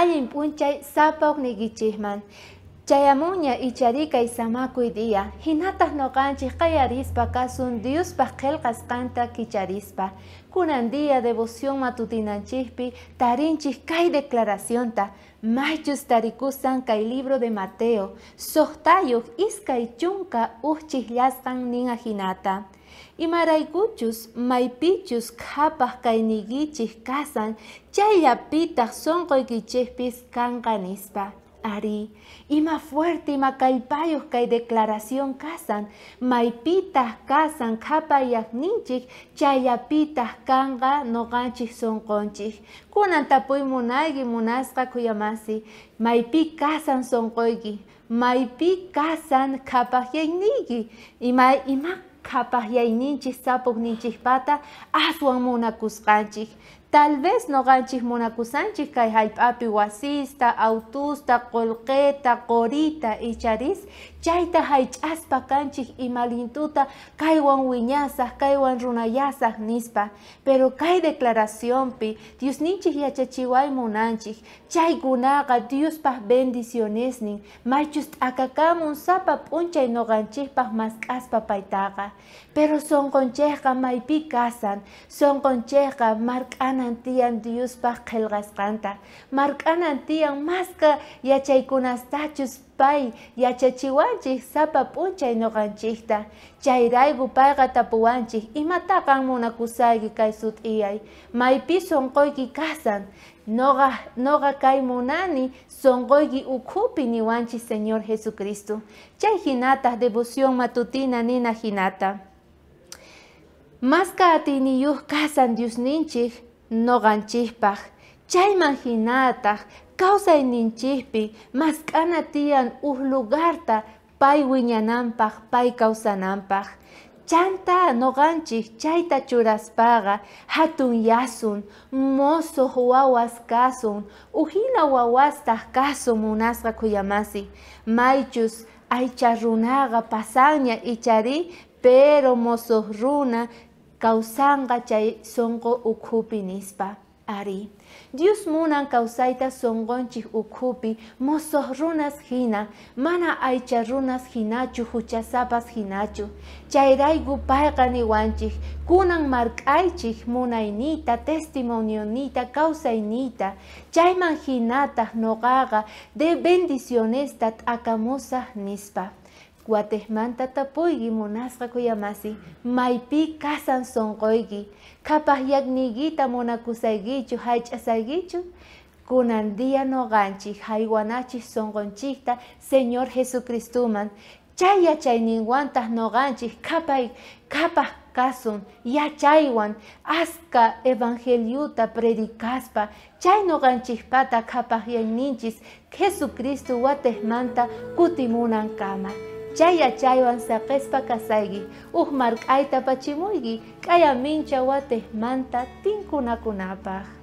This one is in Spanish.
Allen p'unchay sapaw y samaku y samakuy no hinataq noqanchik qallarispa kasun diospa qelqasqanta kicharispa kunan día devoción matutinanchispi, tarinchis kay declaracionta maychus tarikusan kay libro de mateo Sostayuk, y chunka ujchijllasqan ninqa hinata Imaraykuchus maypichus casan, chayapitas kasan chayapitas, son kanqa nispa. Ari, más fuerte y kallpayuj kay declaración maipitas kasan, agninchis, kasan kanga no ganchis, son conchis. Kunan tapuy munayki munasqa kuyamasi, maypi kasan sonqoyki, capas y nigi, ima ima kapah yainichik sapuk nichikpata aswan munakusqanchik Tal vez no ganchis munakusanchis kai hallp'api wasista, autusta, colqueta, kolqeta, y icharis, chayta malintuta y imalintuta kaywan wiñasaj, kaywan runayazas nispa. Pero declaración kay declaracionpi, Diosninchis Dios munanchis, bendiciones ni akakam machus akakamun sapa p'unchay mas mask'aspa paitaga, Pero son maipi casan, son sonqonchejqa mark'ana antian canta Diospa qillqasqanta masca y masqa tachus pay yachachiwanchik sapa p'unchay noqanchikta y payqa y imataqan munakusayki kay Maipi son sonqoyki kasan no noga son ukupi ni wanchi señor jesucristo chay hinata devoción matutina nina hinata Masca yo kasan Dios ninchik, no causa y ninchispi, mask'ana Ulugarta, uhlugarta, lugarta pay wiñananpaq pay causanampaj, chanta ganchis, chayta tachuraspaga, hatun yasun mozo huawaskasun ujina wawastaq kuyamasi maychus charrunaga pasanya y pero mozo runa Causanga chay SONGO UKUPI nispa ari. Dios munan causaita songonchik ukupi, mozo runas hina, mana aicha runas hinachu, huchasapas hinachu. RAIGU paiqa kunan TESTIMONIO NITA testimonionita, inita Chayman hinata NOGAGA de tat acamosa nispa. Guatesmanta tapuigi monasra koyamasi, maipi kasan songoigi, kapah yagnigita monakusagichu, hachasagichu, kunandia no ganchi, son songonchista, Señor jesucristo Man chaya ninguantas no ganchi, kapah, kapah kasun, chaywan, aska evangeliuta predicaspa, chay no ganchispata kapah yagninchis, Jesucristo guatemanta kutimunan kama. chay yachaywan saqespa kasayki huk mark'ayta pachimuygi k'aya mincha watejmanta tinkunakunapaj